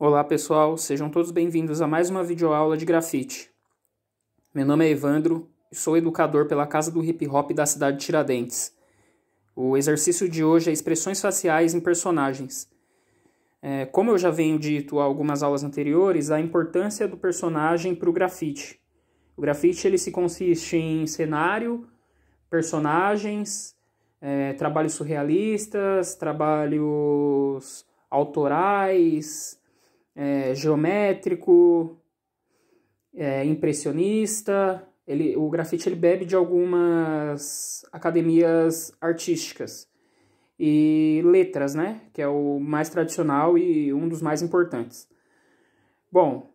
Olá pessoal, sejam todos bem-vindos a mais uma videoaula de grafite. Meu nome é Evandro e sou educador pela Casa do Hip Hop da cidade de Tiradentes. O exercício de hoje é expressões faciais em personagens. É, como eu já venho dito algumas aulas anteriores, a importância do personagem para o grafite. O grafite ele se consiste em cenário, personagens, é, trabalhos surrealistas, trabalhos autorais, é, geométrico, é, impressionista. Ele, o grafite ele bebe de algumas academias artísticas e letras, né? Que é o mais tradicional e um dos mais importantes. Bom,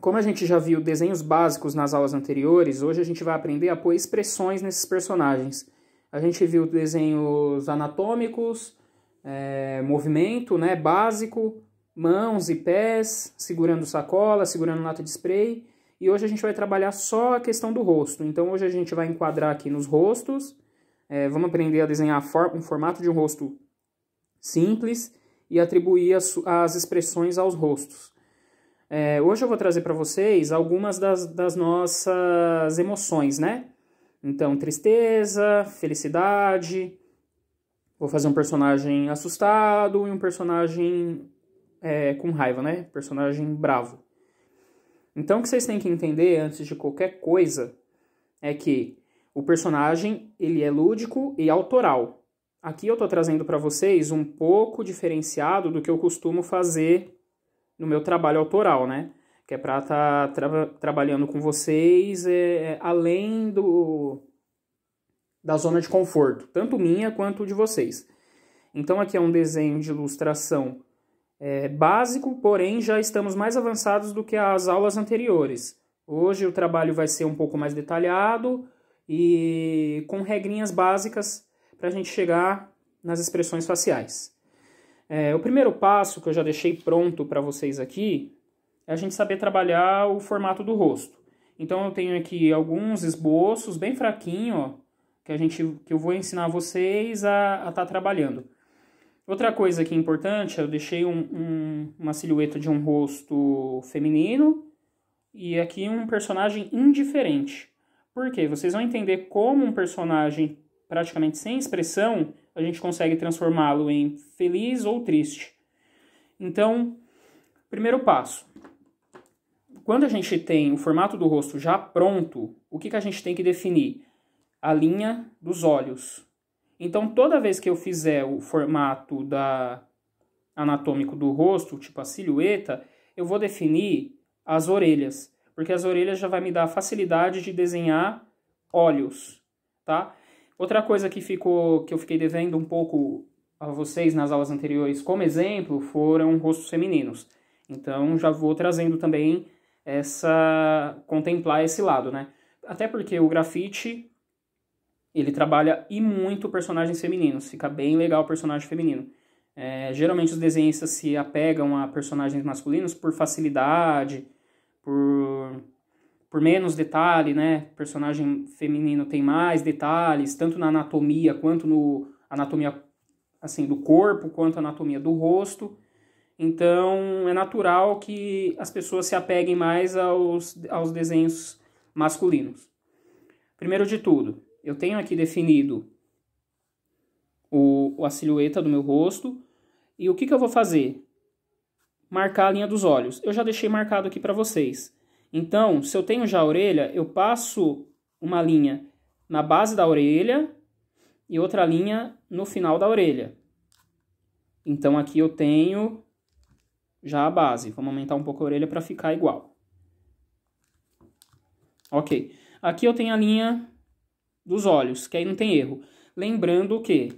como a gente já viu desenhos básicos nas aulas anteriores, hoje a gente vai aprender a pôr expressões nesses personagens. A gente viu desenhos anatômicos, é, movimento né, básico, mãos e pés, segurando sacola, segurando lata de spray. E hoje a gente vai trabalhar só a questão do rosto. Então hoje a gente vai enquadrar aqui nos rostos. É, vamos aprender a desenhar um formato de um rosto simples e atribuir as, as expressões aos rostos. É, hoje eu vou trazer para vocês algumas das, das nossas emoções, né? Então, tristeza, felicidade. Vou fazer um personagem assustado e um personagem é, com raiva, né? Personagem bravo. Então o que vocês têm que entender antes de qualquer coisa é que o personagem ele é lúdico e autoral. Aqui eu estou trazendo para vocês um pouco diferenciado do que eu costumo fazer no meu trabalho autoral, né? Que é para estar tá tra trabalhando com vocês é, é, além do da zona de conforto, tanto minha quanto de vocês. Então aqui é um desenho de ilustração é, básico, porém já estamos mais avançados do que as aulas anteriores. Hoje o trabalho vai ser um pouco mais detalhado e com regrinhas básicas para a gente chegar nas expressões faciais. É, o primeiro passo que eu já deixei pronto para vocês aqui é a gente saber trabalhar o formato do rosto. Então eu tenho aqui alguns esboços bem fraquinho, ó, que a gente que eu vou ensinar vocês a estar tá trabalhando. Outra coisa que é importante, eu deixei um, um, uma silhueta de um rosto feminino e aqui um personagem indiferente. Por quê? Vocês vão entender como um personagem praticamente sem expressão, a gente consegue transformá-lo em feliz ou triste. Então, primeiro passo. Quando a gente tem o formato do rosto já pronto, o que, que a gente tem que definir? A linha dos olhos. Então, toda vez que eu fizer o formato da anatômico do rosto, tipo a silhueta, eu vou definir as orelhas, porque as orelhas já vai me dar a facilidade de desenhar olhos, tá? Outra coisa que ficou que eu fiquei devendo um pouco a vocês nas aulas anteriores como exemplo foram rostos femininos. Então já vou trazendo também essa contemplar esse lado, né? Até porque o grafite ele trabalha e muito personagens femininos, fica bem legal o personagem feminino. É, geralmente os desenhistas se apegam a personagens masculinos por facilidade, por, por menos detalhe, né? personagem feminino tem mais detalhes, tanto na anatomia quanto no anatomia assim do corpo, quanto a anatomia do rosto. Então é natural que as pessoas se apeguem mais aos, aos desenhos masculinos. Primeiro de tudo, eu tenho aqui definido o, a silhueta do meu rosto. E o que, que eu vou fazer? Marcar a linha dos olhos. Eu já deixei marcado aqui para vocês. Então, se eu tenho já a orelha, eu passo uma linha na base da orelha e outra linha no final da orelha. Então, aqui eu tenho já a base. Vamos aumentar um pouco a orelha para ficar igual. Ok. Aqui eu tenho a linha dos olhos, que aí não tem erro. Lembrando que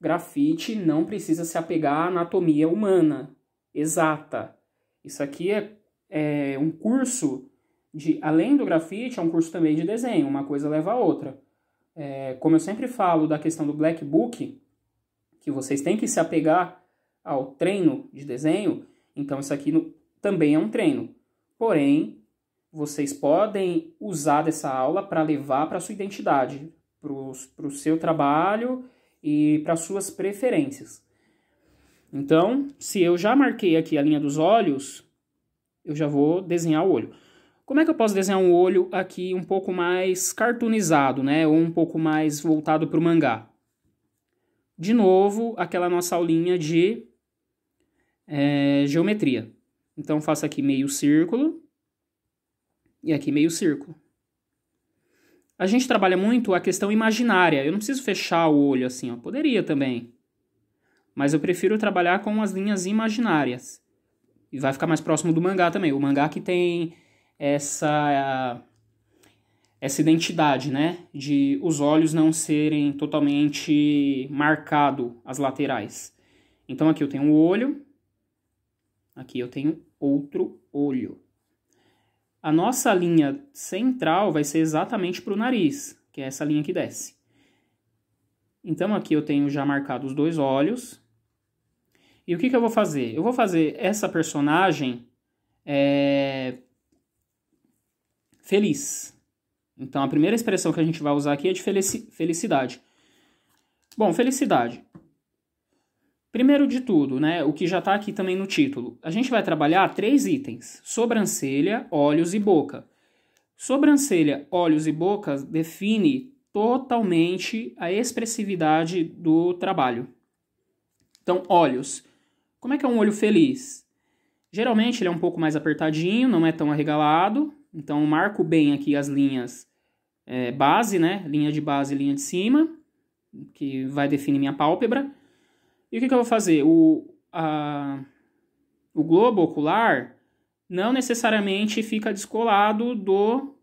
grafite não precisa se apegar à anatomia humana exata. Isso aqui é, é um curso de, além do grafite, é um curso também de desenho, uma coisa leva a outra. É, como eu sempre falo da questão do black book, que vocês têm que se apegar ao treino de desenho, então isso aqui no, também é um treino. Porém, vocês podem usar dessa aula para levar para sua identidade, para o seu trabalho e para suas preferências. Então, se eu já marquei aqui a linha dos olhos, eu já vou desenhar o olho. Como é que eu posso desenhar um olho aqui um pouco mais cartoonizado, né? Ou um pouco mais voltado para o mangá? De novo, aquela nossa aulinha de é, geometria. Então, faço aqui meio círculo e aqui meio círculo. A gente trabalha muito a questão imaginária. Eu não preciso fechar o olho assim, ó. Poderia também. Mas eu prefiro trabalhar com as linhas imaginárias. E vai ficar mais próximo do mangá também. O mangá que tem essa essa identidade, né, de os olhos não serem totalmente marcado as laterais. Então aqui eu tenho um olho, aqui eu tenho outro olho. A nossa linha central vai ser exatamente para o nariz, que é essa linha que desce. Então, aqui eu tenho já marcado os dois olhos. E o que, que eu vou fazer? Eu vou fazer essa personagem é, feliz. Então, a primeira expressão que a gente vai usar aqui é de felicidade. Bom, felicidade. Primeiro de tudo, né, o que já está aqui também no título, a gente vai trabalhar três itens: sobrancelha, olhos e boca. Sobrancelha, olhos e boca define totalmente a expressividade do trabalho. Então, olhos. Como é que é um olho feliz? Geralmente ele é um pouco mais apertadinho, não é tão arregalado. Então, marco bem aqui as linhas é, base, né? Linha de base e linha de cima, que vai definir minha pálpebra. E o que, que eu vou fazer? O, a, o globo ocular não necessariamente fica descolado do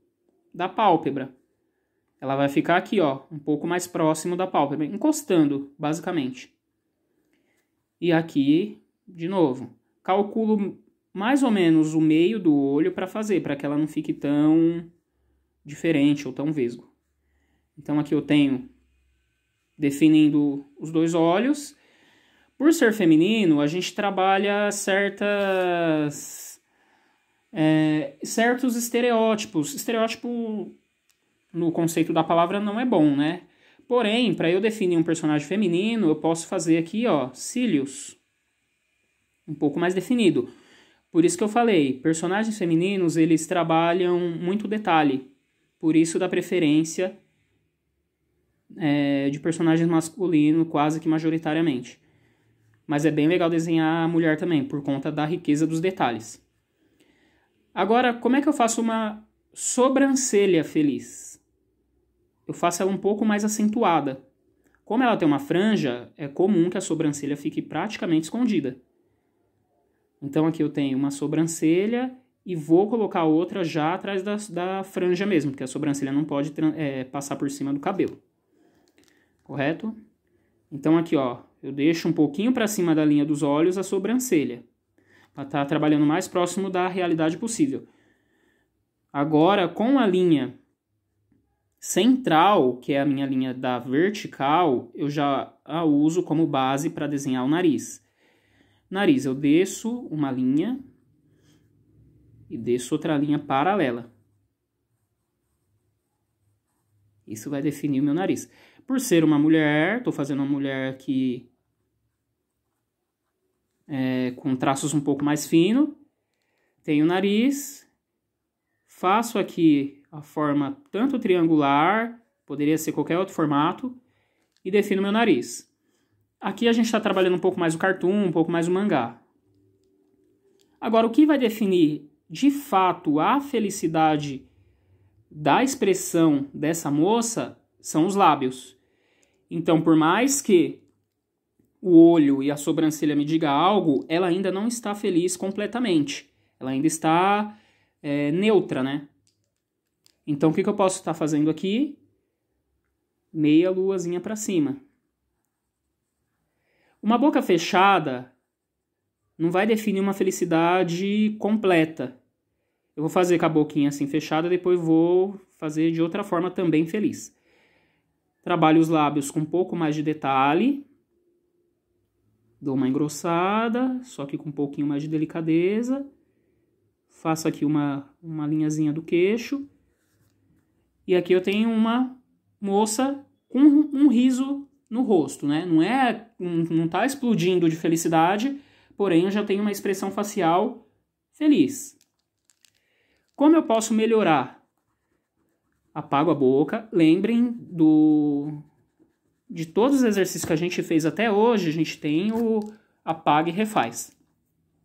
da pálpebra. Ela vai ficar aqui, ó, um pouco mais próximo da pálpebra, encostando, basicamente. E aqui, de novo, calculo mais ou menos o meio do olho para fazer, para que ela não fique tão diferente ou tão vesgo. Então aqui eu tenho definindo os dois olhos por ser feminino, a gente trabalha certas. É, certos estereótipos. Estereótipo, no conceito da palavra, não é bom, né? Porém, para eu definir um personagem feminino, eu posso fazer aqui, ó, cílios. Um pouco mais definido. Por isso que eu falei, personagens femininos, eles trabalham muito detalhe. Por isso da preferência é, de personagens masculinos quase que majoritariamente. Mas é bem legal desenhar a mulher também, por conta da riqueza dos detalhes. Agora, como é que eu faço uma sobrancelha feliz? Eu faço ela um pouco mais acentuada. Como ela tem uma franja, é comum que a sobrancelha fique praticamente escondida. Então aqui eu tenho uma sobrancelha e vou colocar outra já atrás da, da franja mesmo, porque a sobrancelha não pode é, passar por cima do cabelo. Correto? Então aqui, ó, eu deixo um pouquinho para cima da linha dos olhos a sobrancelha, para estar tá trabalhando mais próximo da realidade possível. Agora, com a linha central, que é a minha linha da vertical, eu já a uso como base para desenhar o nariz. Nariz, eu desço uma linha e desço outra linha paralela. Isso vai definir o meu nariz. Por ser uma mulher, estou fazendo uma mulher que é, com traços um pouco mais fino. Tenho o nariz. Faço aqui a forma tanto triangular, poderia ser qualquer outro formato, e defino meu nariz. Aqui a gente está trabalhando um pouco mais o cartoon, um pouco mais o mangá. Agora, o que vai definir de fato a felicidade da expressão dessa moça são os lábios. Então, por mais que o olho e a sobrancelha me diga algo, ela ainda não está feliz completamente. Ela ainda está é, neutra, né? Então, o que, que eu posso estar fazendo aqui? Meia luazinha para cima. Uma boca fechada não vai definir uma felicidade completa. Eu vou fazer com a boquinha assim fechada, depois vou fazer de outra forma também feliz. Trabalhe os lábios com um pouco mais de detalhe, Dou uma engrossada, só que com um pouquinho mais de delicadeza. Faço aqui uma, uma linhazinha do queixo. E aqui eu tenho uma moça com um riso no rosto, né? Não é, não tá explodindo de felicidade, porém eu já tenho uma expressão facial feliz. Como eu posso melhorar? Apago a boca. Lembrem do de todos os exercícios que a gente fez até hoje, a gente tem o apaga e refaz.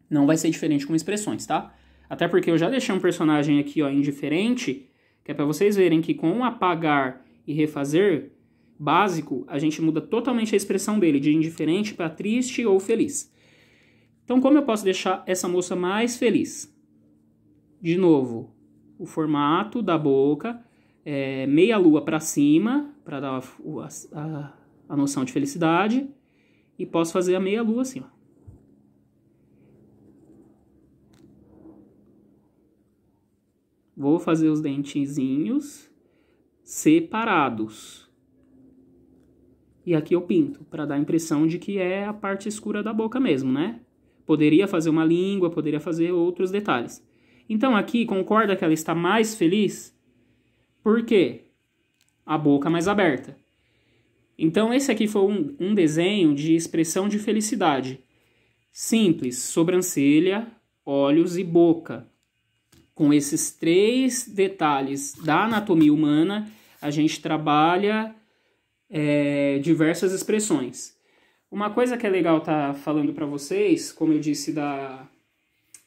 Não vai ser diferente com expressões, tá? Até porque eu já deixei um personagem aqui, ó, indiferente, que é para vocês verem que com apagar e refazer básico, a gente muda totalmente a expressão dele de indiferente para triste ou feliz. Então, como eu posso deixar essa moça mais feliz? De novo, o formato da boca é, meia lua para cima, para dar a, a, a, noção de felicidade, e posso fazer a meia lua assim, ó. Vou fazer os dentezinhos separados. E aqui eu pinto, para dar a impressão de que é a parte escura da boca mesmo, né? Poderia fazer uma língua, poderia fazer outros detalhes. Então aqui, concorda que ela está mais feliz? Por quê? A boca mais aberta. Então, esse aqui foi um, um desenho de expressão de felicidade. Simples, sobrancelha, olhos e boca. Com esses três detalhes da anatomia humana, a gente trabalha é, diversas expressões. Uma coisa que é legal estar tá falando para vocês, como eu disse da,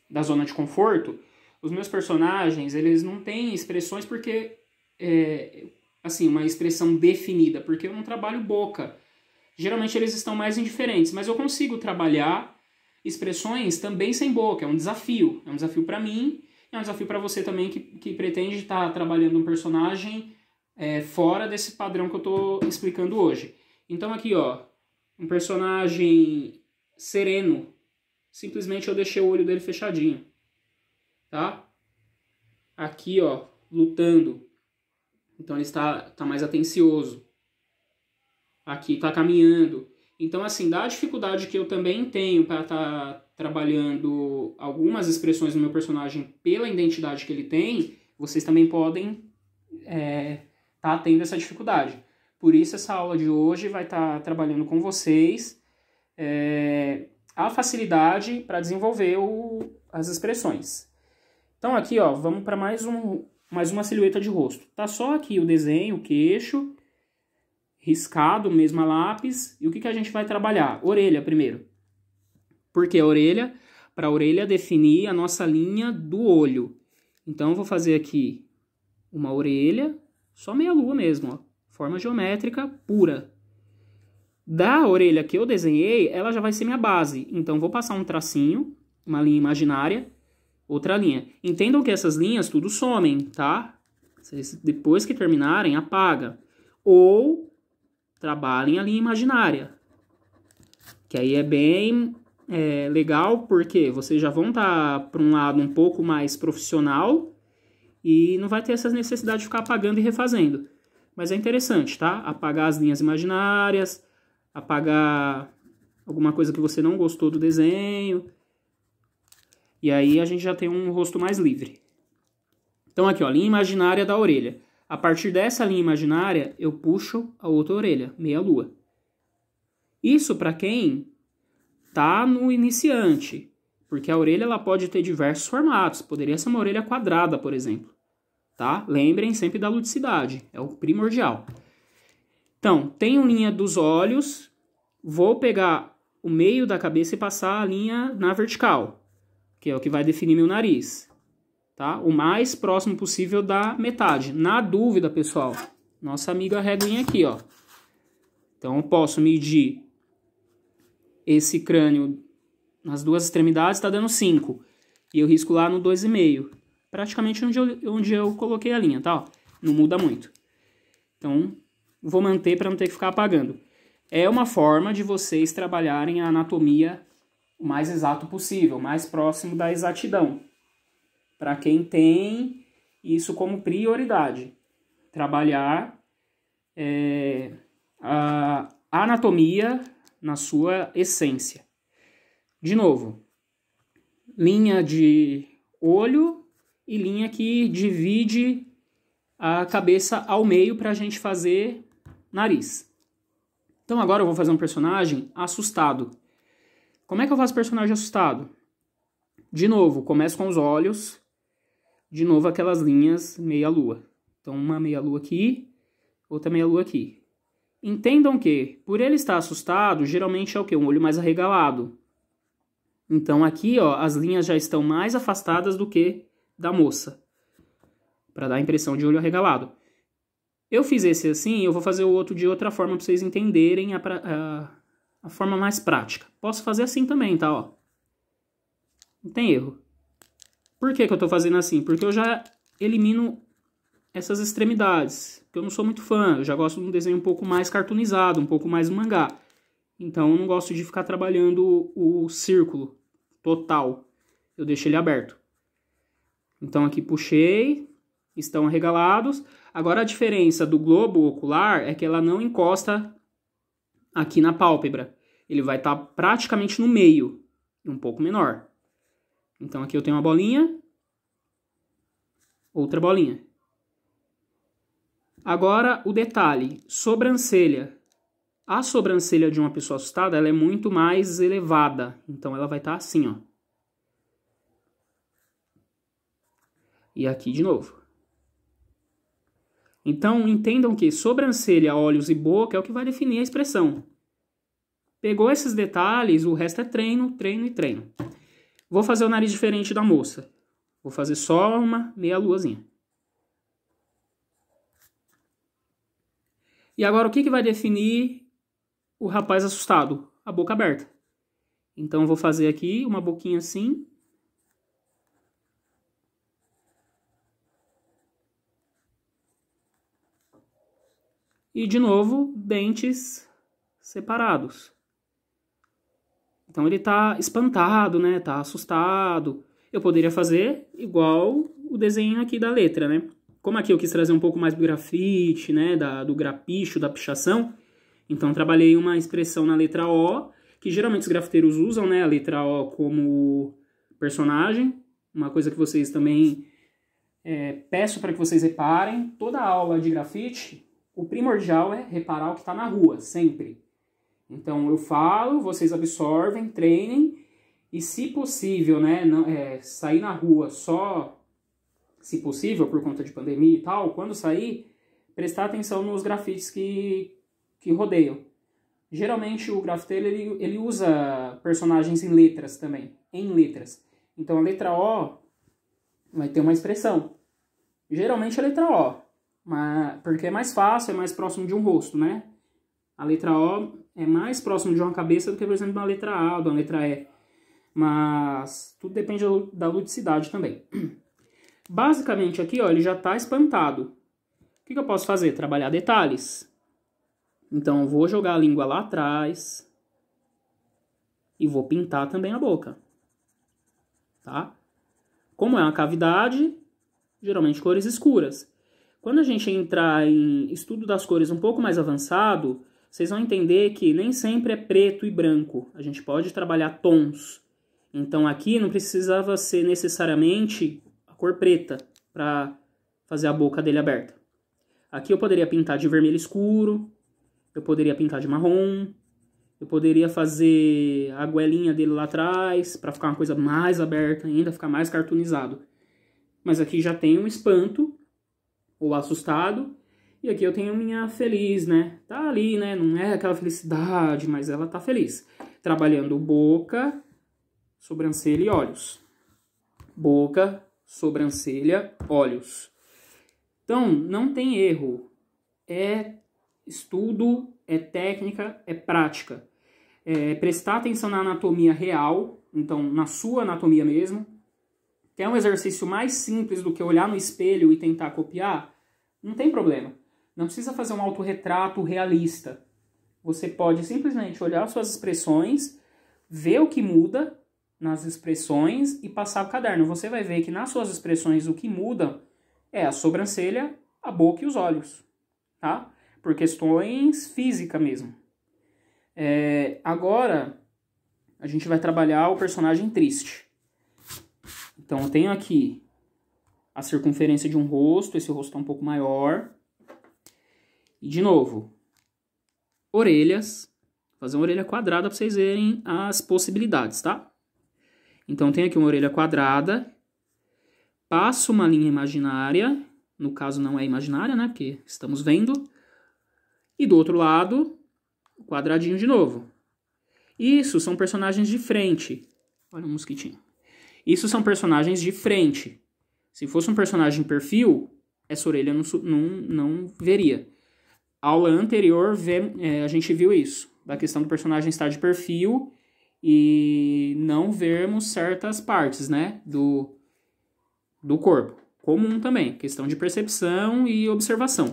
da zona de conforto, os meus personagens, eles não têm expressões porque é, assim, uma expressão definida, porque eu é não trabalho boca. Geralmente eles estão mais indiferentes, mas eu consigo trabalhar expressões também sem boca. É um desafio. É um desafio para mim, é um desafio para você também que, que pretende estar tá trabalhando um personagem é, fora desse padrão que eu estou explicando hoje. Então aqui, ó, um personagem sereno. Simplesmente eu deixei o olho dele fechadinho. Tá? Aqui, ó, lutando. Então ele está, está mais atencioso. Aqui está caminhando. Então, assim, da dificuldade que eu também tenho para estar tá trabalhando algumas expressões do meu personagem pela identidade que ele tem, vocês também podem estar é, tá tendo essa dificuldade. Por isso, essa aula de hoje vai estar tá trabalhando com vocês é, a facilidade para desenvolver o, as expressões. Então, aqui, ó, vamos para mais um mais uma silhueta de rosto. Tá só aqui o desenho, o queixo, riscado, mesma lápis. E o que, que a gente vai trabalhar? Orelha primeiro. Porque a orelha, para a orelha definir a nossa linha do olho. Então, vou fazer aqui uma orelha, só meia lua mesmo, ó, forma geométrica pura. Da orelha que eu desenhei, ela já vai ser minha base. Então, vou passar um tracinho, uma linha imaginária, outra linha. Entendam que essas linhas tudo somem, tá? depois que terminarem, apaga. Ou trabalhem a linha imaginária. Que aí é bem é, legal, porque vocês já vão estar tá para um lado um pouco mais profissional e não vai ter essa necessidade de ficar apagando e refazendo. Mas é interessante, tá? Apagar as linhas imaginárias, apagar alguma coisa que você não gostou do desenho. E aí a gente já tem um rosto mais livre. Então aqui, ó, linha imaginária da orelha. A partir dessa linha imaginária, eu puxo a outra orelha, meia lua. Isso para quem tá no iniciante, porque a orelha ela pode ter diversos formatos. Poderia ser uma orelha quadrada, por exemplo. Tá? Lembrem sempre da ludicidade, é o primordial. Então, tenho linha dos olhos, vou pegar o meio da cabeça e passar a linha na vertical que é o que vai definir meu nariz, tá? O mais próximo possível da metade. Na dúvida, pessoal, nossa amiga reguinha aqui, ó. Então, eu posso medir esse crânio nas duas extremidades, está dando 5. E eu risco lá no 2,5. Praticamente onde eu, onde eu coloquei a linha, tá? Ó, não muda muito. Então, vou manter para não ter que ficar apagando. É uma forma de vocês trabalharem a anatomia o mais exato possível, mais próximo da exatidão. Para quem tem isso como prioridade, trabalhar é, a anatomia na sua essência. De novo, linha de olho e linha que divide a cabeça ao meio para a gente fazer nariz. Então agora eu vou fazer um personagem assustado. Como é que eu faço personagem assustado? De novo, começo com os olhos. De novo, aquelas linhas meia-lua. Então, uma meia-lua aqui, outra meia-lua aqui. Entendam que, por ele estar assustado, geralmente é o quê? Um olho mais arregalado. Então, aqui, ó, as linhas já estão mais afastadas do que da moça. para dar a impressão de olho arregalado. Eu fiz esse assim, eu vou fazer o outro de outra forma para vocês entenderem a, a a forma mais prática. Posso fazer assim também, tá? Ó. Não tem erro. Por que, que eu estou fazendo assim? Porque eu já elimino essas extremidades, porque eu não sou muito fã, eu já gosto de um desenho um pouco mais cartoonizado, um pouco mais mangá. Então eu não gosto de ficar trabalhando o círculo total. Eu deixo ele aberto. Então aqui puxei, estão arregalados. Agora a diferença do globo ocular é que ela não encosta aqui na pálpebra. Ele vai estar tá praticamente no meio, um pouco menor. Então aqui eu tenho uma bolinha, outra bolinha. Agora o detalhe, sobrancelha. A sobrancelha de uma pessoa assustada ela é muito mais elevada, então ela vai estar tá assim, ó. E aqui de novo. Então, entendam que sobrancelha, olhos e boca é o que vai definir a expressão. Pegou esses detalhes, o resto é treino, treino e treino. Vou fazer o nariz diferente da moça. Vou fazer só uma meia luazinha. E agora, o que, que vai definir o rapaz assustado? A boca aberta. Então, eu vou fazer aqui uma boquinha assim, E de novo, dentes separados. Então ele está espantado, né? Está assustado. Eu poderia fazer igual o desenho aqui da letra, né? Como aqui eu quis trazer um pouco mais do grafite, né? Da, do grapicho, da pichação. Então trabalhei uma expressão na letra O, que geralmente os grafiteiros usam, né? A letra O como personagem. Uma coisa que vocês também é, peço para que vocês reparem. Toda aula de grafite o primordial é reparar o que está na rua, sempre. Então eu falo, vocês absorvem, treinem e, se possível, né, não, é, sair na rua só, se possível, por conta de pandemia e tal, quando sair, prestar atenção nos grafites que, que rodeiam. Geralmente o grafiteiro ele, ele usa personagens em letras também, em letras. Então a letra O vai ter uma expressão. Geralmente a letra O porque é mais fácil, é mais próximo de um rosto, né? A letra O é mais próximo de uma cabeça do que, por exemplo, uma letra A ou uma letra E. Mas tudo depende da ludicidade também. Basicamente aqui, ó, ele já está espantado. O que, que eu posso fazer? Trabalhar detalhes. Então, vou jogar a língua lá atrás e vou pintar também a boca. Tá? Como é uma cavidade, geralmente cores escuras. Quando a gente entrar em estudo das cores um pouco mais avançado, vocês vão entender que nem sempre é preto e branco. A gente pode trabalhar tons. Então aqui não precisava ser necessariamente a cor preta para fazer a boca dele aberta. Aqui eu poderia pintar de vermelho escuro, eu poderia pintar de marrom, eu poderia fazer a goelinha dele lá atrás para ficar uma coisa mais aberta ainda, ficar mais cartunizado. Mas aqui já tem um espanto ou assustado. E aqui eu tenho minha feliz, né? Tá ali, né? Não é aquela felicidade, mas ela tá feliz. Trabalhando boca, sobrancelha e olhos. Boca, sobrancelha, olhos. Então, não tem erro. É estudo, é técnica, é prática. É prestar atenção na anatomia real, então na sua anatomia mesmo. Quer é um exercício mais simples do que olhar no espelho e tentar copiar? Não tem problema. Não precisa fazer um autorretrato realista. Você pode simplesmente olhar suas expressões, ver o que muda nas expressões e passar o caderno. Você vai ver que nas suas expressões o que muda é a sobrancelha, a boca e os olhos, tá? Por questões físicas mesmo. É, agora, a gente vai trabalhar o personagem triste. Então, eu tenho aqui a circunferência de um rosto, esse rosto está um pouco maior. E de novo, orelhas, fazer uma orelha quadrada para vocês verem as possibilidades, tá? Então tem aqui uma orelha quadrada, passo uma linha imaginária, no caso não é imaginária, né, porque estamos vendo, e do outro lado, quadradinho de novo. Isso são personagens de frente. Olha um mosquitinho. Isso são personagens de frente. Se fosse um personagem perfil, essa orelha não, não, não veria. A aula anterior vê, é, a gente viu isso, da questão do personagem estar de perfil e não vermos certas partes, né, do, do corpo. Comum também, questão de percepção e observação.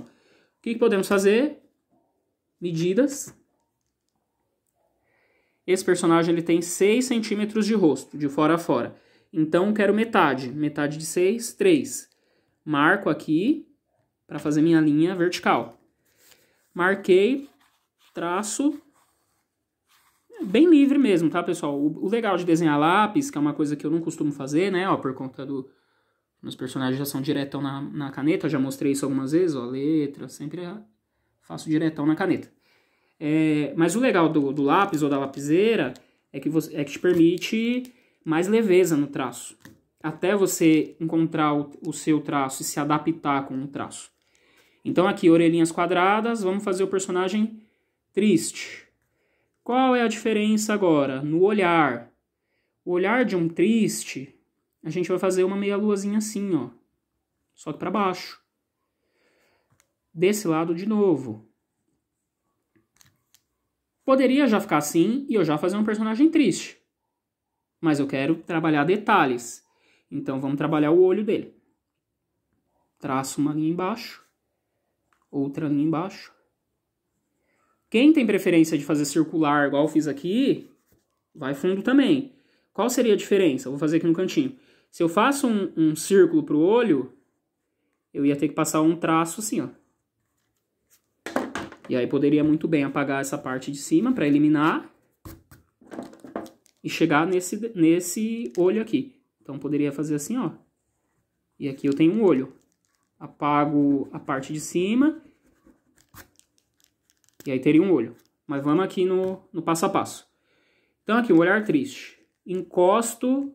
O que, que podemos fazer? Medidas. Esse personagem ele tem 6 centímetros de rosto, de fora a fora. Então, quero metade. Metade de 6, 3. Marco aqui para fazer minha linha vertical. Marquei, traço. É bem livre mesmo, tá, pessoal? O, legal de desenhar lápis, que é uma coisa que eu não costumo fazer, né? Ó, por conta do... Meus personagens já são diretão na, na caneta, já mostrei isso algumas vezes, ó. Letra, sempre faço diretão na caneta. É, mas o legal do, do lápis ou da lapiseira é que, você, é que te permite mais leveza no traço, até você encontrar o, o seu traço e se adaptar com o traço. Então aqui, orelhinhas quadradas, vamos fazer o personagem triste. Qual é a diferença agora? No olhar. O olhar de um triste, a gente vai fazer uma meia luazinha assim, ó. Só que para baixo. Desse lado de novo. Poderia já ficar assim e eu já fazer um personagem triste mas eu quero trabalhar detalhes. Então, vamos trabalhar o olho dele. Traço uma linha embaixo, outra linha embaixo. Quem tem preferência de fazer circular, igual eu fiz aqui, vai fundo também. Qual seria a diferença? Eu vou fazer aqui no cantinho. Se eu faço um, um círculo para o olho, eu ia ter que passar um traço assim, ó. E aí poderia muito bem apagar essa parte de cima para eliminar e chegar nesse, nesse olho aqui. Então, poderia fazer assim, ó. E aqui eu tenho um olho. Apago a parte de cima. E aí teria um olho. Mas vamos aqui no, no passo a passo. Então, aqui, um olhar triste. Encosto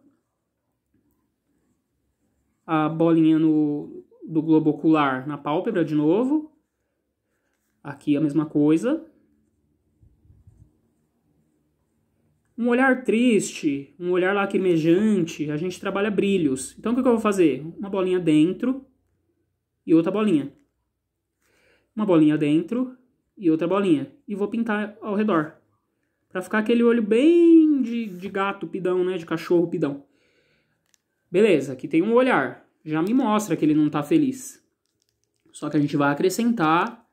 a bolinha no, do globo ocular na pálpebra de novo. Aqui a mesma coisa. um olhar triste, um olhar lacrimejante, a gente trabalha brilhos. Então o que eu vou fazer? Uma bolinha dentro e outra bolinha. Uma bolinha dentro e outra bolinha. E vou pintar ao redor. Pra ficar aquele olho bem de, de gato pidão, né? De cachorro pidão. Beleza, aqui tem um olhar. Já me mostra que ele não tá feliz. Só que a gente vai acrescentar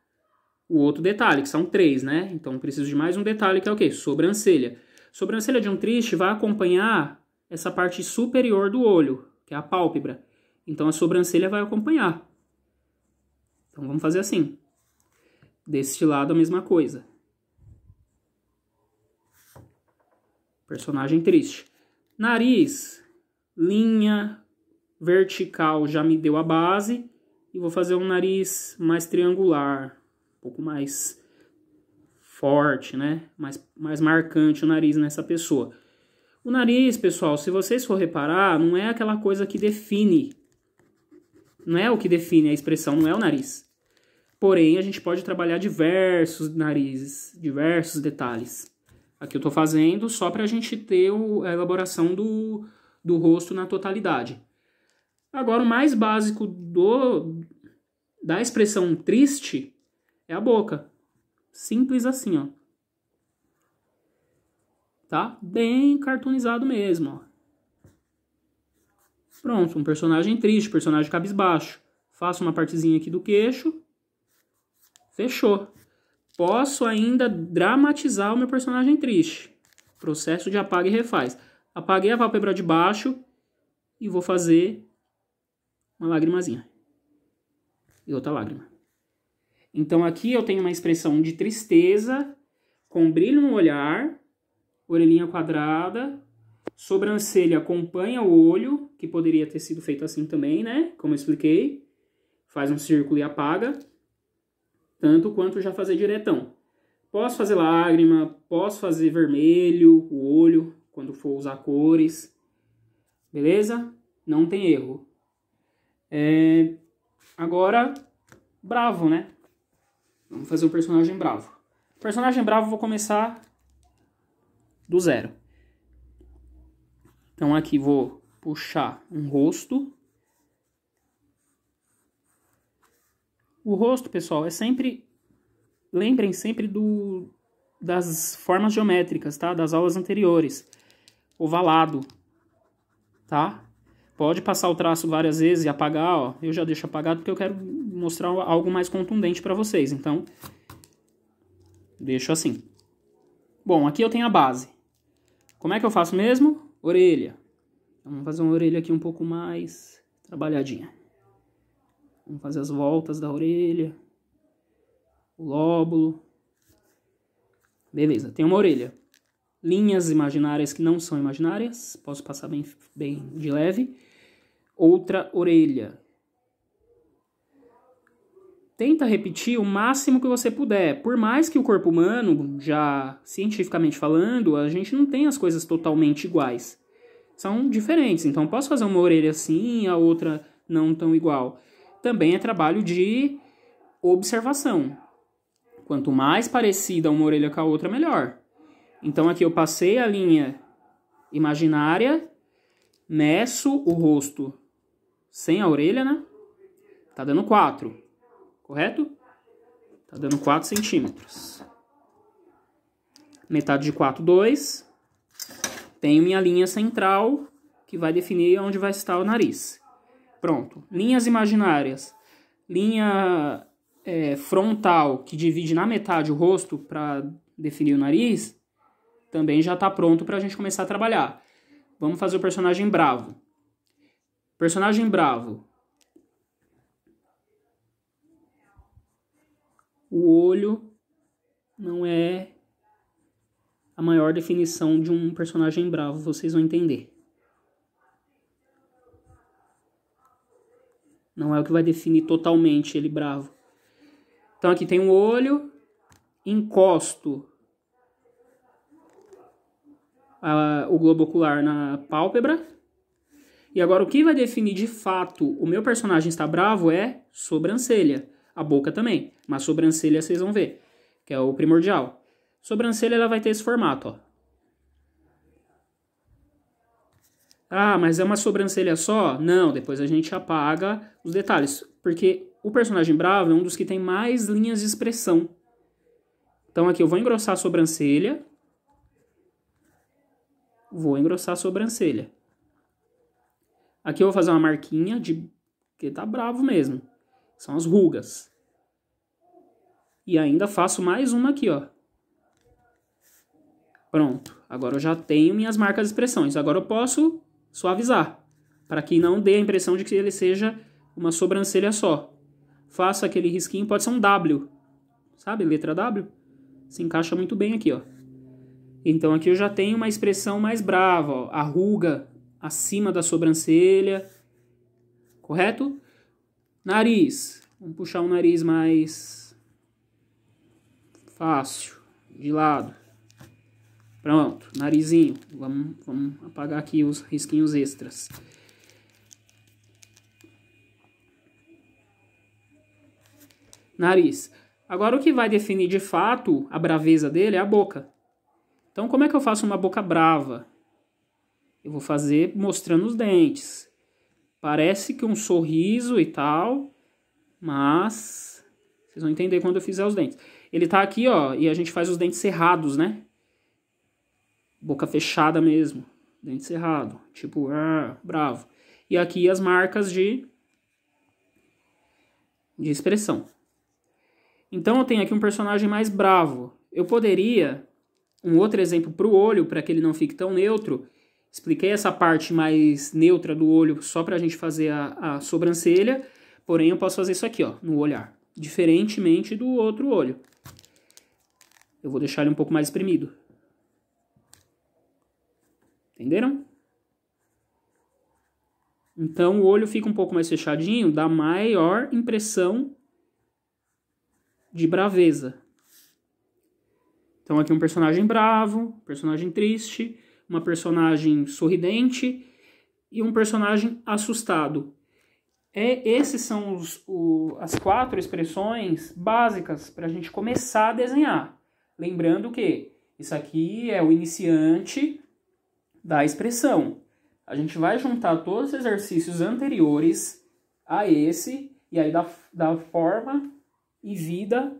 o outro detalhe, que são três, né? Então preciso de mais um detalhe, que é o quê? Sobrancelha. Sobrancelha de um triste vai acompanhar essa parte superior do olho, que é a pálpebra. Então a sobrancelha vai acompanhar. Então vamos fazer assim. Deste lado a mesma coisa. Personagem triste. Nariz, linha vertical já me deu a base e vou fazer um nariz mais triangular, um pouco mais forte, né? Mais, mais marcante o nariz nessa pessoa. O nariz, pessoal, se vocês for reparar, não é aquela coisa que define. Não é o que define a expressão, não é o nariz. Porém, a gente pode trabalhar diversos narizes, diversos detalhes. Aqui eu estou fazendo só para a gente ter o, a elaboração do, do rosto na totalidade. Agora, o mais básico do, da expressão triste é a boca. Simples assim, ó. Tá? Bem cartunizado mesmo, ó. Pronto, um personagem triste, personagem cabisbaixo. Faço uma partezinha aqui do queixo. Fechou. Posso ainda dramatizar o meu personagem triste. Processo de apaga e refaz. Apaguei a pálpebra de baixo e vou fazer uma lagrimazinha. E outra lágrima. Então aqui eu tenho uma expressão de tristeza, com brilho no olhar, orelhinha quadrada, sobrancelha acompanha o olho, que poderia ter sido feito assim também, né? Como eu expliquei. Faz um círculo e apaga. Tanto quanto já fazer diretão. Posso fazer lágrima, posso fazer vermelho, o olho, quando for usar cores. Beleza? Não tem erro. É... Agora, bravo, né? Vamos fazer um personagem bravo. Personagem bravo, vou começar do zero. Então aqui vou puxar um rosto. O rosto, pessoal, é sempre... Lembrem sempre do, das formas geométricas, tá? Das aulas anteriores. Ovalado, tá? Pode passar o traço várias vezes e apagar, ó. Eu já deixo apagado porque eu quero mostrar algo mais contundente para vocês. Então, deixo assim. Bom, aqui eu tenho a base. Como é que eu faço mesmo? Orelha. Então, vamos fazer uma orelha aqui um pouco mais trabalhadinha. Vamos fazer as voltas da orelha. O lóbulo. Beleza, tem uma orelha linhas imaginárias que não são imaginárias, posso passar bem, bem de leve. Outra orelha. Tenta repetir o máximo que você puder. Por mais que o corpo humano, já cientificamente falando, a gente não tem as coisas totalmente iguais. São diferentes. Então, posso fazer uma orelha assim, a outra não tão igual. Também é trabalho de observação. Quanto mais parecida uma orelha com a outra, melhor. Então aqui eu passei a linha imaginária, meço o rosto sem a orelha, né? Tá dando 4, correto? Tá dando 4 centímetros. Metade de 4, 2. Tenho minha linha central, que vai definir onde vai estar o nariz. Pronto. Linhas imaginárias. Linha é, frontal, que divide na metade o rosto para definir o nariz, também já está pronto para a gente começar a trabalhar. Vamos fazer o personagem bravo. Personagem bravo. O olho não é a maior definição de um personagem bravo, vocês vão entender. Não é o que vai definir totalmente ele bravo. Então aqui tem o olho, encosto a, o globo ocular na pálpebra. E agora o que vai definir de fato o meu personagem está bravo é sobrancelha. A boca também, mas sobrancelha vocês vão ver, que é o primordial. Sobrancelha ela vai ter esse formato, ó. Ah, mas é uma sobrancelha só? Não, depois a gente apaga os detalhes, porque o personagem bravo é um dos que tem mais linhas de expressão. Então aqui eu vou engrossar a sobrancelha, vou engrossar a sobrancelha. Aqui eu vou fazer uma marquinha de que tá bravo mesmo. São as rugas. E ainda faço mais uma aqui, ó. Pronto. Agora eu já tenho minhas marcas de expressões. Agora eu posso suavizar, para que não dê a impressão de que ele seja uma sobrancelha só. Faço aquele risquinho, pode ser um W. Sabe, letra W? Se encaixa muito bem aqui, ó. Então aqui eu já tenho uma expressão mais brava, ó, arruga acima da sobrancelha, correto? Nariz, vamos puxar um nariz mais fácil, de lado. Pronto, narizinho, vamos, vamos apagar aqui os risquinhos extras. Nariz. Agora o que vai definir de fato a braveza dele é a boca. Então, como é que eu faço uma boca brava? Eu vou fazer mostrando os dentes. Parece que um sorriso e tal, mas vocês vão entender quando eu fizer os dentes. Ele tá aqui, ó, e a gente faz os dentes cerrados, né? Boca fechada mesmo, dente cerrado, tipo, ah, bravo. E aqui as marcas de de expressão. Então eu tenho aqui um personagem mais bravo. Eu poderia um outro exemplo para o olho, para que ele não fique tão neutro, expliquei essa parte mais neutra do olho só para a gente fazer a, a sobrancelha, porém eu posso fazer isso aqui, ó, no olhar, diferentemente do outro olho. Eu vou deixar ele um pouco mais espremido. Entenderam? Então o olho fica um pouco mais fechadinho, dá maior impressão de braveza. Então aqui um personagem bravo, personagem triste, uma personagem sorridente e um personagem assustado. É, esses são os, o, as quatro expressões básicas para a gente começar a desenhar. Lembrando que isso aqui é o iniciante da expressão. A gente vai juntar todos os exercícios anteriores a esse e aí da dá forma e vida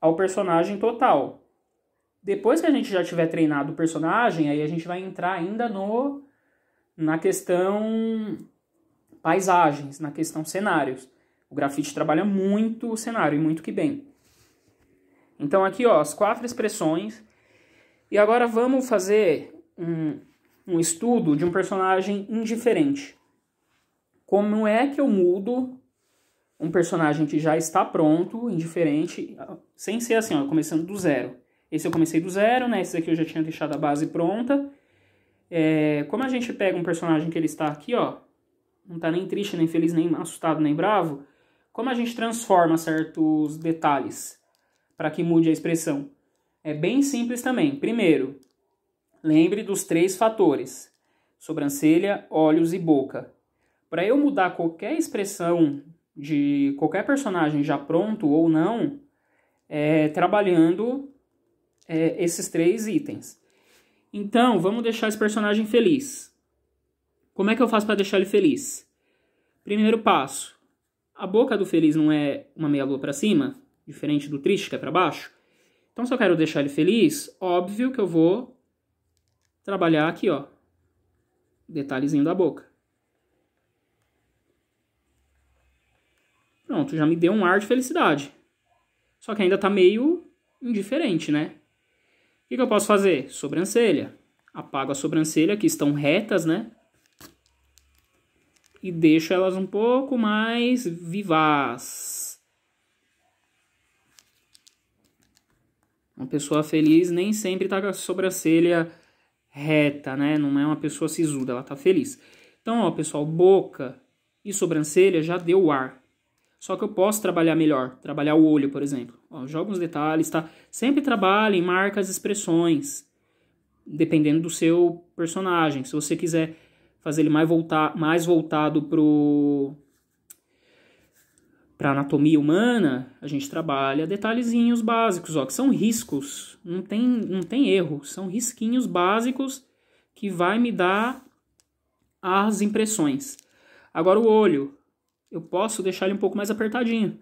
ao personagem total. Depois que a gente já tiver treinado o personagem, aí a gente vai entrar ainda no na questão paisagens, na questão cenários. O grafite trabalha muito o cenário e muito que bem. Então aqui, ó, as quatro expressões. E agora vamos fazer um, um estudo de um personagem indiferente. Como é que eu mudo um personagem que já está pronto, indiferente, sem ser assim, ó, começando do zero. Esse eu comecei do zero, né? Esse aqui eu já tinha deixado a base pronta. É, como a gente pega um personagem que ele está aqui, ó, não está nem triste, nem feliz, nem assustado, nem bravo, como a gente transforma certos detalhes para que mude a expressão? É bem simples também. Primeiro, lembre dos três fatores: sobrancelha, olhos e boca. Para eu mudar qualquer expressão de qualquer personagem já pronto ou não, é, trabalhando é, esses três itens. Então, vamos deixar esse personagem feliz. Como é que eu faço para deixar ele feliz? Primeiro passo. A boca do feliz não é uma meia lua para cima, diferente do triste que é para baixo. Então, se eu quero deixar ele feliz, óbvio que eu vou trabalhar aqui, ó, detalhezinho da boca. Pronto, já me deu um ar de felicidade. Só que ainda tá meio indiferente, né? que, que eu posso fazer? Sobrancelha. Apago a sobrancelha, que estão retas, né? E deixo elas um pouco mais vivaz. Uma pessoa feliz nem sempre tá com a sobrancelha reta, né? Não é uma pessoa sisuda, ela tá feliz. Então, ó, pessoal, boca e sobrancelha já deu ar. Só que eu posso trabalhar melhor, trabalhar o olho, por exemplo. Ó, joga uns detalhes, tá? Sempre trabalhem, marca as expressões, dependendo do seu personagem. Se você quiser fazer ele mais, voltar, mais voltado pro para anatomia humana, a gente trabalha detalhezinhos básicos, ó, que são riscos, não tem, não tem erro, são risquinhos básicos que vai me dar as impressões. Agora o olho, eu posso deixar ele um pouco mais apertadinho.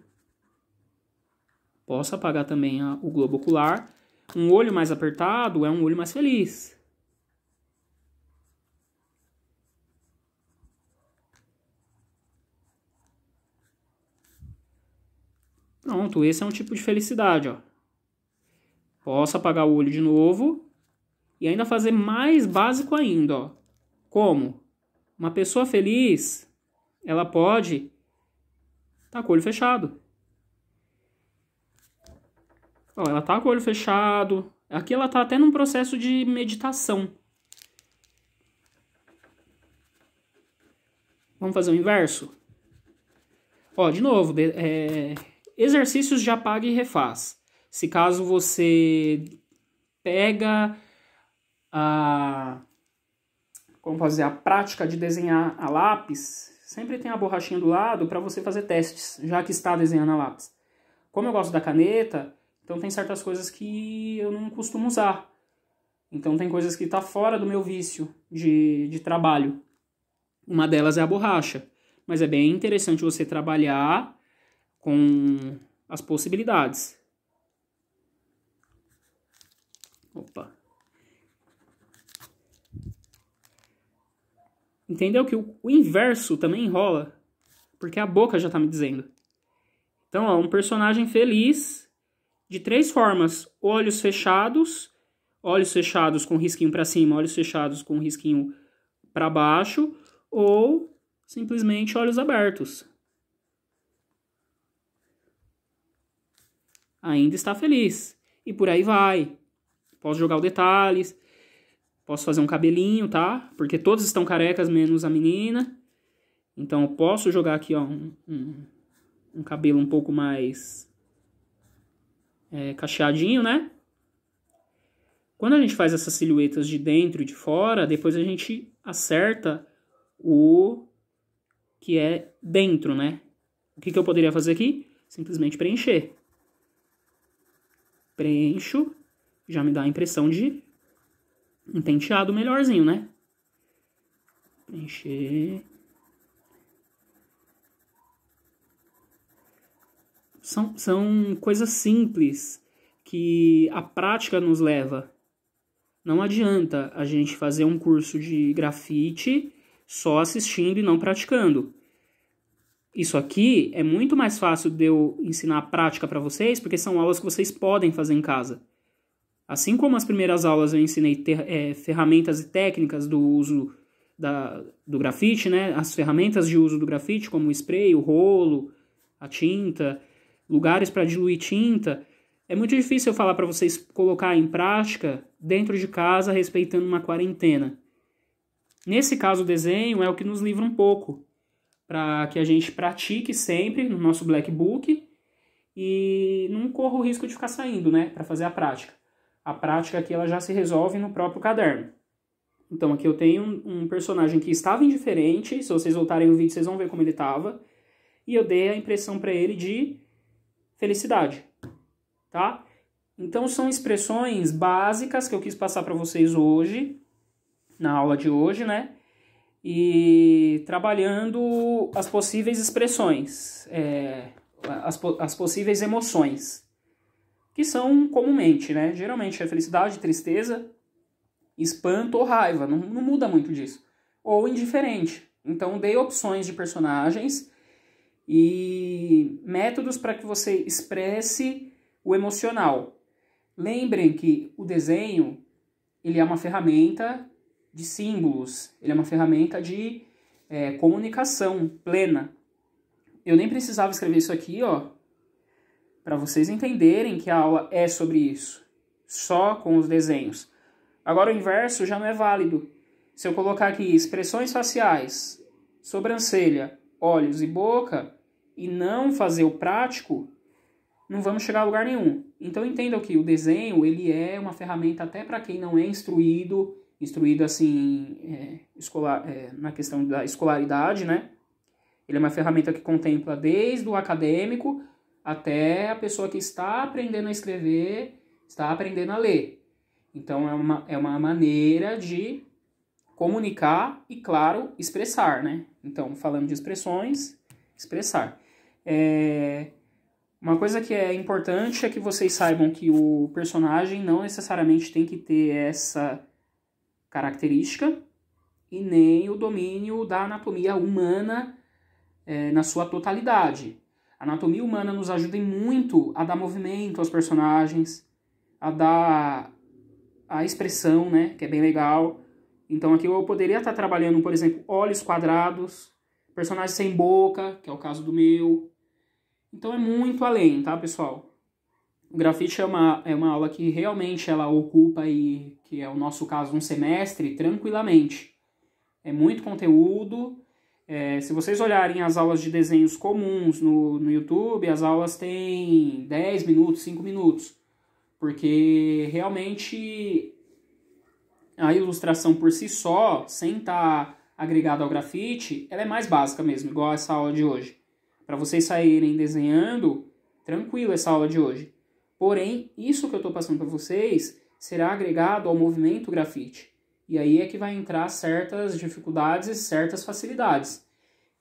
Posso apagar também a, o globo ocular. Um olho mais apertado é um olho mais feliz. Pronto, esse é um tipo de felicidade, ó. Posso apagar o olho de novo e ainda fazer mais básico ainda, ó. Como? Uma pessoa feliz, ela pode tá com o olho fechado. Ó, ela tá com o olho fechado. Aqui ela tá até num processo de meditação. Vamos fazer o inverso? Ó, de novo, de, é, exercícios de apaga e refaz. Se caso você pega a como fazer a prática de desenhar a lápis sempre tem a borrachinha do lado para você fazer testes, já que está desenhando a lápis. Como eu gosto da caneta, então tem certas coisas que eu não costumo usar. Então tem coisas que está fora do meu vício de, de trabalho. Uma delas é a borracha. Mas é bem interessante você trabalhar com as possibilidades. Opa, Entendeu que o, o inverso também enrola, porque a boca já está me dizendo. Então, ó, um personagem feliz de três formas: olhos fechados, olhos fechados com risquinho para cima, olhos fechados com risquinho para baixo, ou simplesmente olhos abertos. Ainda está feliz. E por aí vai. Posso jogar os detalhes. Posso fazer um cabelinho, tá? Porque todos estão carecas, menos a menina. Então, eu posso jogar aqui, ó, um, um, um cabelo um pouco mais é, cacheadinho, né? Quando a gente faz essas silhuetas de dentro e de fora, depois a gente acerta o que é dentro, né? O que, que eu poderia fazer aqui? Simplesmente preencher. Preencho, já me dá a impressão de um penteado melhorzinho, né? Encher. São, são coisas simples que a prática nos leva. Não adianta a gente fazer um curso de grafite só assistindo e não praticando. Isso aqui é muito mais fácil de eu ensinar a prática para vocês, porque são aulas que vocês podem fazer em casa. Assim como as primeiras aulas eu ensinei ter, é, ferramentas e técnicas do uso da, do grafite, né? As ferramentas de uso do grafite, como o spray, o rolo, a tinta, lugares para diluir tinta. É muito difícil eu falar para vocês colocar em prática dentro de casa, respeitando uma quarentena. Nesse caso, o desenho é o que nos livra um pouco, para que a gente pratique sempre no nosso black book e não corra o risco de ficar saindo, né, para fazer a prática a prática aqui ela já se resolve no próprio caderno. Então aqui eu tenho um, personagem que estava indiferente, se vocês voltarem o vídeo vocês vão ver como ele estava, e eu dei a impressão para ele de felicidade, tá? Então são expressões básicas que eu quis passar para vocês hoje, na aula de hoje, né? E trabalhando as possíveis expressões, é, as, as possíveis emoções, que são comumente, né? Geralmente é felicidade, tristeza, espanto ou raiva, não, não muda muito disso. Ou indiferente. Então dei opções de personagens e métodos para que você expresse o emocional. Lembrem que o desenho ele é uma ferramenta de símbolos, ele é uma ferramenta de é, comunicação plena. Eu nem precisava escrever isso aqui, ó, para vocês entenderem que a aula é sobre isso, só com os desenhos. Agora o inverso já não é válido. Se eu colocar aqui expressões faciais, sobrancelha, olhos e boca e não fazer o prático, não vamos chegar a lugar nenhum. Então entendam que o desenho ele é uma ferramenta até para quem não é instruído, instruído assim é, escolar, é, na questão da escolaridade, né? Ele é uma ferramenta que contempla desde o acadêmico até a pessoa que está aprendendo a escrever, está aprendendo a ler. Então, é uma, é uma maneira de comunicar e, claro, expressar, né? Então, falando de expressões, expressar. É... Uma coisa que é importante é que vocês saibam que o personagem não necessariamente tem que ter essa característica e nem o domínio da anatomia humana é, na sua totalidade. A anatomia humana nos ajuda muito a dar movimento aos personagens, a dar a expressão, né, que é bem legal. Então aqui eu poderia estar trabalhando, por exemplo, olhos quadrados, personagens sem boca, que é o caso do meu. Então é muito além, tá, pessoal? O grafite é uma, é uma aula que realmente ela ocupa e que é o nosso caso um semestre tranquilamente. É muito conteúdo é, se vocês olharem as aulas de desenhos comuns no, no YouTube, as aulas têm 10 minutos, 5 minutos. Porque realmente a ilustração por si só, sem estar tá agregada ao grafite, ela é mais básica mesmo, igual essa aula de hoje. Para vocês saírem desenhando, tranquilo essa aula de hoje. Porém, isso que eu estou passando para vocês será agregado ao movimento grafite. E aí é que vai entrar certas dificuldades e certas facilidades.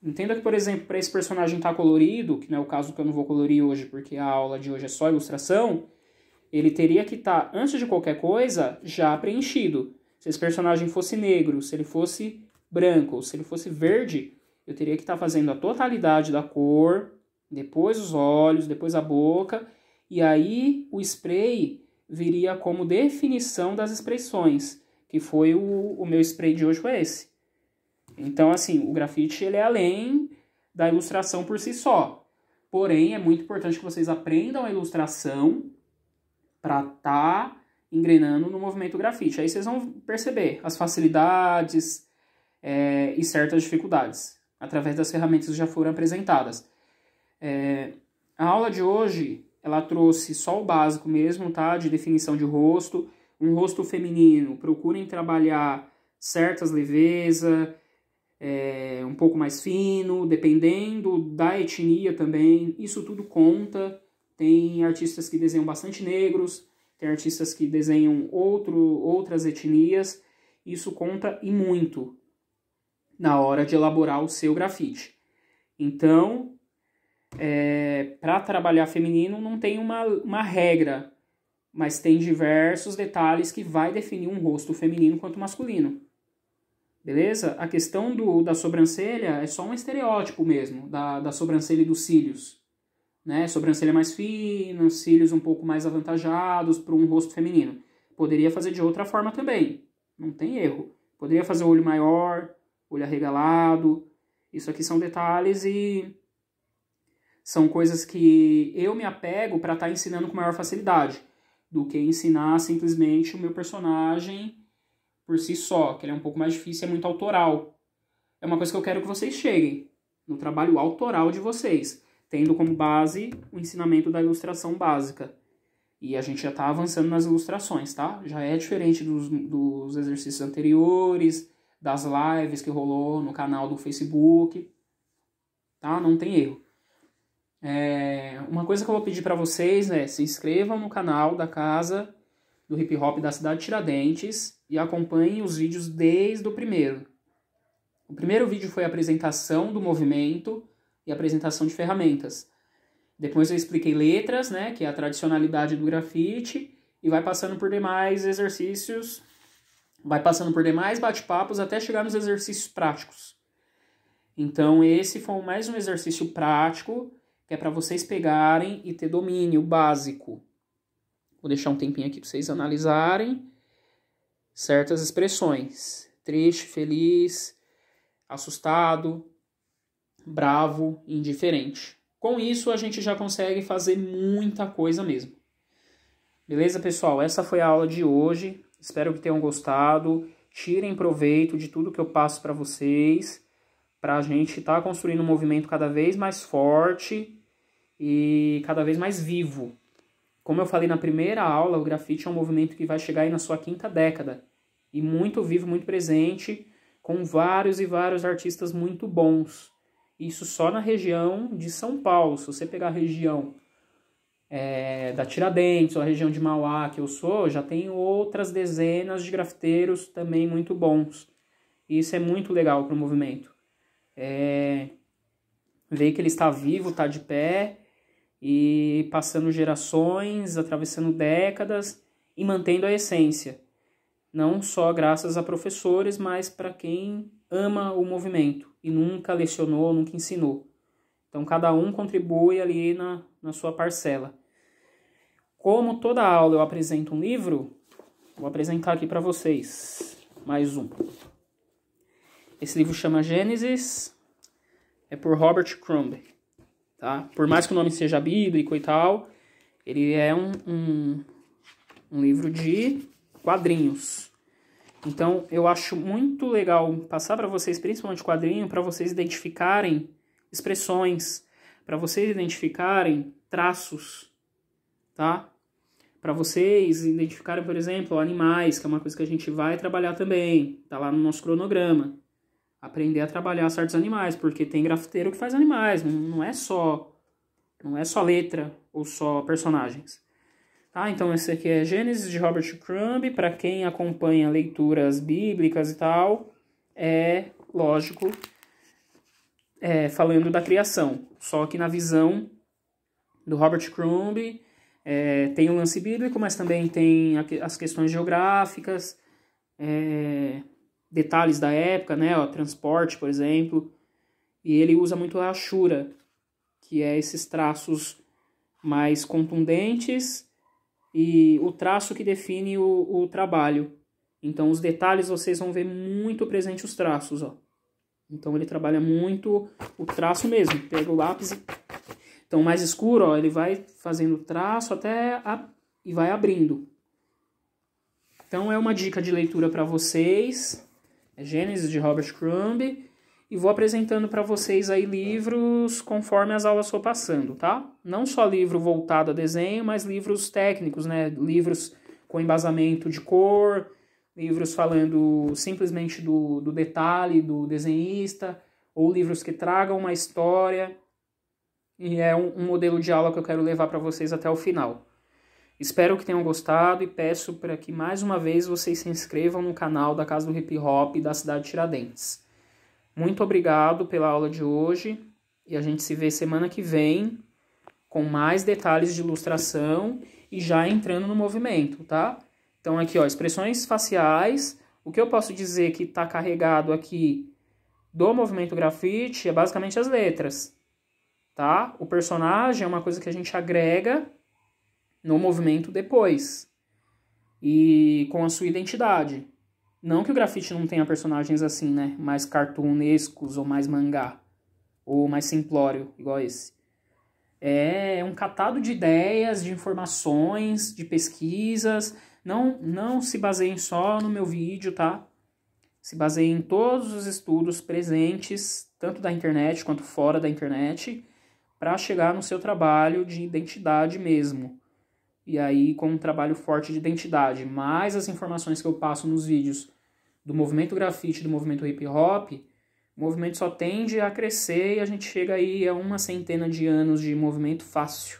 Entenda que, por exemplo, para esse personagem estar tá colorido, que não é o caso que eu não vou colorir hoje, porque a aula de hoje é só ilustração, ele teria que estar, tá, antes de qualquer coisa, já preenchido. Se esse personagem fosse negro, se ele fosse branco, se ele fosse verde, eu teria que estar tá fazendo a totalidade da cor, depois os olhos, depois a boca, e aí o spray viria como definição das expressões que foi o, o meu spray de hoje foi esse. Então, assim, o grafite ele é além da ilustração por si só. Porém, é muito importante que vocês aprendam a ilustração para estar tá engrenando no movimento grafite. Aí vocês vão perceber as facilidades é, e certas dificuldades através das ferramentas que já foram apresentadas. É, a aula de hoje ela trouxe só o básico mesmo, tá? De definição de rosto um rosto feminino, procurem trabalhar certas leveza, é, um pouco mais fino, dependendo da etnia também. Isso tudo conta. Tem artistas que desenham bastante negros, tem artistas que desenham outro, outras etnias. Isso conta e muito na hora de elaborar o seu grafite. Então, é, para trabalhar feminino, não tem uma, uma regra mas tem diversos detalhes que vai definir um rosto feminino quanto masculino. Beleza? A questão do, da sobrancelha é só um estereótipo mesmo, da, da sobrancelha e dos cílios. Né? Sobrancelha mais fina, cílios um pouco mais avantajados para um rosto feminino. Poderia fazer de outra forma também, não tem erro. Poderia fazer olho maior, olho arregalado. Isso aqui são detalhes e são coisas que eu me apego para estar tá ensinando com maior facilidade do que ensinar simplesmente o meu personagem por si só, que ele é um pouco mais difícil, é muito autoral. É uma coisa que eu quero que vocês cheguem no trabalho autoral de vocês, tendo como base o ensinamento da ilustração básica. E a gente já está avançando nas ilustrações, tá? Já é diferente dos, dos exercícios anteriores, das lives que rolou no canal do Facebook, tá? Não tem erro. É, uma coisa que eu vou pedir para vocês é se inscrevam no canal da casa do hip hop da cidade Tiradentes e acompanhem os vídeos desde o primeiro. O primeiro vídeo foi a apresentação do movimento e apresentação de ferramentas. Depois eu expliquei letras, né, que é a tradicionalidade do grafite, e vai passando por demais exercícios, vai passando por demais bate-papos até chegar nos exercícios práticos. Então esse foi mais um exercício prático que é para vocês pegarem e ter domínio básico. Vou deixar um tempinho aqui para vocês analisarem certas expressões. Triste, feliz, assustado, bravo, indiferente. Com isso, a gente já consegue fazer muita coisa mesmo. Beleza, pessoal? Essa foi a aula de hoje. Espero que tenham gostado. Tirem proveito de tudo que eu passo para vocês, para a gente estar tá construindo um movimento cada vez mais forte e cada vez mais vivo. Como eu falei na primeira aula, o grafite é um movimento que vai chegar aí na sua quinta década e muito vivo, muito presente, com vários e vários artistas muito bons. Isso só na região de São Paulo. Se você pegar a região é, da Tiradentes ou a região de Mauá que eu sou, já tem outras dezenas de grafiteiros também muito bons. E isso é muito legal para o movimento. É, ver que ele está vivo, está de pé e passando gerações, atravessando décadas e mantendo a essência, não só graças a professores, mas para quem ama o movimento e nunca lecionou, nunca ensinou. Então cada um contribui ali na, na sua parcela. Como toda aula eu apresento um livro, vou apresentar aqui para vocês mais um. Esse livro chama Gênesis, é por Robert Crumb tá? Por mais que o nome seja bíblico e tal, ele é um, um, um livro de quadrinhos. Então, eu acho muito legal passar para vocês, principalmente quadrinho, para vocês identificarem expressões, para vocês identificarem traços, tá? Para vocês identificarem, por exemplo, animais, que é uma coisa que a gente vai trabalhar também, tá lá no nosso cronograma aprender a trabalhar certos animais, porque tem grafiteiro que faz animais, não é só não é só letra ou só personagens. Tá? Então esse aqui é Gênesis de Robert Crumb, para quem acompanha leituras bíblicas e tal, é lógico é, falando da criação, só que na visão do Robert Crumb é, tem o lance bíblico, mas também tem as questões geográficas, é, detalhes da época, né, ó, transporte, por exemplo. E ele usa muito a ashura, que é esses traços mais contundentes e o traço que define o, o trabalho. Então, os detalhes vocês vão ver muito presente os traços, ó. Então, ele trabalha muito o traço mesmo. Pega o lápis. E... Então, mais escuro, ó, ele vai fazendo traço até a... e vai abrindo. Então, é uma dica de leitura para vocês. É Gênesis de Robert Crumb e vou apresentando para vocês aí livros conforme as aulas for passando, tá? Não só livro voltado a desenho, mas livros técnicos, né? Livros com embasamento de cor, livros falando simplesmente do, do detalhe do desenhista, ou livros que tragam uma história. E é um, um modelo de aula que eu quero levar para vocês até o final. Espero que tenham gostado e peço para que mais uma vez vocês se inscrevam no canal da Casa do Hip Hop da cidade de Tiradentes. Muito obrigado pela aula de hoje e a gente se vê semana que vem com mais detalhes de ilustração e já entrando no movimento, tá? Então aqui, ó, expressões faciais, o que eu posso dizer que está carregado aqui do movimento grafite é basicamente as letras, tá? O personagem é uma coisa que a gente agrega no movimento depois e com a sua identidade. Não que o grafite não tenha personagens assim, né? Mais cartunescos ou mais mangá. Ou mais simplório, igual esse. É, é um catado de ideias, de informações, de pesquisas. Não, não se baseiem só no meu vídeo, tá? Se baseiem em todos os estudos presentes, tanto da internet quanto fora da internet, para chegar no seu trabalho de identidade mesmo e aí com um trabalho forte de identidade, mais as informações que eu passo nos vídeos do movimento grafite, do movimento hip hop, o movimento só tende a crescer e a gente chega aí a uma centena de anos de movimento fácil,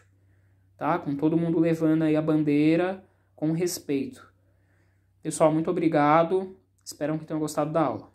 tá? Com todo mundo levando aí a bandeira com respeito. Pessoal, muito obrigado. Espero que tenham gostado da aula.